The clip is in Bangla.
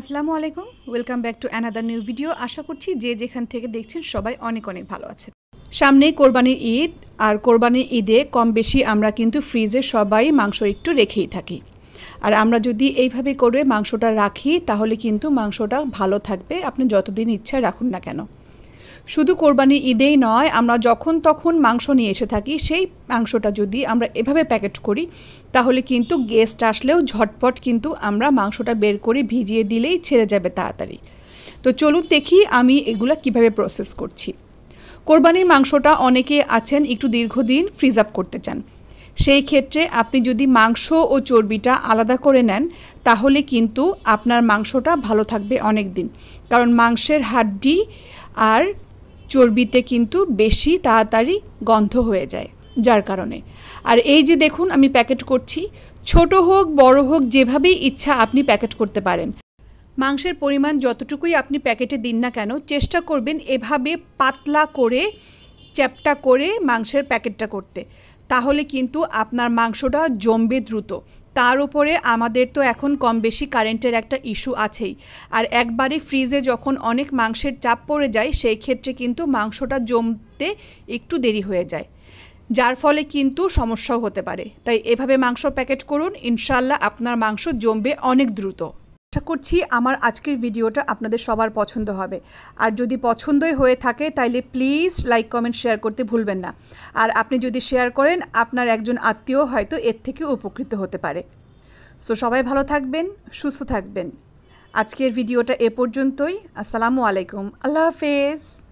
আসসালামু আলাইকুম welcome back to another new video আশা করছি যে যেখান থেকে দেখছেন সবাই অনেক অনেক ভালো আছে সামনেই কোরবানির ঈদ আর কোরবানির ঈদে কম বেশি আমরা কিন্তু ফ্রিজে সবাই মাংস একটু রেখেই থাকি আর আমরা যদি এইভাবে করে মাংসটা রাখি তাহলে কিন্তু মাংসটা ভালো থাকবে আপনি যতদিন ইচ্ছা রাখুন না কেন শুধু কোরবানির ঈদেই নয় আমরা যখন তখন মাংস নিয়ে এসে থাকি সেই মাংসটা যদি আমরা এভাবে প্যাকেট করি তাহলে কিন্তু গেস্ট আসলেও ঝটপট কিন্তু আমরা মাংসটা বের করে ভিজিয়ে দিলেই ছেড়ে যাবে তাড়াতাড়ি তো চলুন দেখি আমি এগুলো কিভাবে প্রসেস করছি কোরবানির মাংসটা অনেকে আছেন একটু দীর্ঘদিন ফ্রিজ আপ করতে চান সেই ক্ষেত্রে আপনি যদি মাংস ও চর্বিটা আলাদা করে নেন তাহলে কিন্তু আপনার মাংসটা ভালো থাকবে অনেক দিন কারণ মাংসের হাড্ডি আর চর্বিতে কিন্তু বেশি তাড়াতাড়ি গন্ধ হয়ে যায় যার কারণে আর এই যে দেখুন আমি প্যাকেট করছি ছোট হোক বড় হোক যেভাবেই ইচ্ছা আপনি প্যাকেট করতে পারেন মাংসের পরিমাণ যতটুকুই আপনি প্যাকেটে দিন না কেন চেষ্টা করবেন এভাবে পাতলা করে চ্যাপটা করে মাংসের প্যাকেটটা করতে তাহলে কিন্তু আপনার মাংসটা জমবে দ্রুত তার উপরে আমাদের তো এখন কম বেশি কারেন্টের একটা ইস্যু আছেই আর একবারে ফ্রিজে যখন অনেক মাংসের চাপ পড়ে যায় সেই ক্ষেত্রে কিন্তু মাংসটা জমতে একটু দেরি হয়ে যায় যার ফলে কিন্তু সমস্যাও হতে পারে তাই এভাবে মাংস প্যাকেট করুন ইনশাল্লাহ আপনার মাংস জমবে অনেক দ্রুত আশা করছি আমার আজকের ভিডিওটা আপনাদের সবার পছন্দ হবে আর যদি পছন্দই হয়ে থাকে তাইলে প্লিজ লাইক কমেন্ট শেয়ার করতে ভুলবেন না আর আপনি যদি শেয়ার করেন আপনার একজন আত্মীয় হয়তো এর থেকে উপকৃত হতে পারে সো সবাই ভালো থাকবেন সুস্থ থাকবেন আজকের ভিডিওটা এ পর্যন্তই আসসালামু আলাইকুম আল্লাহ হাফেজ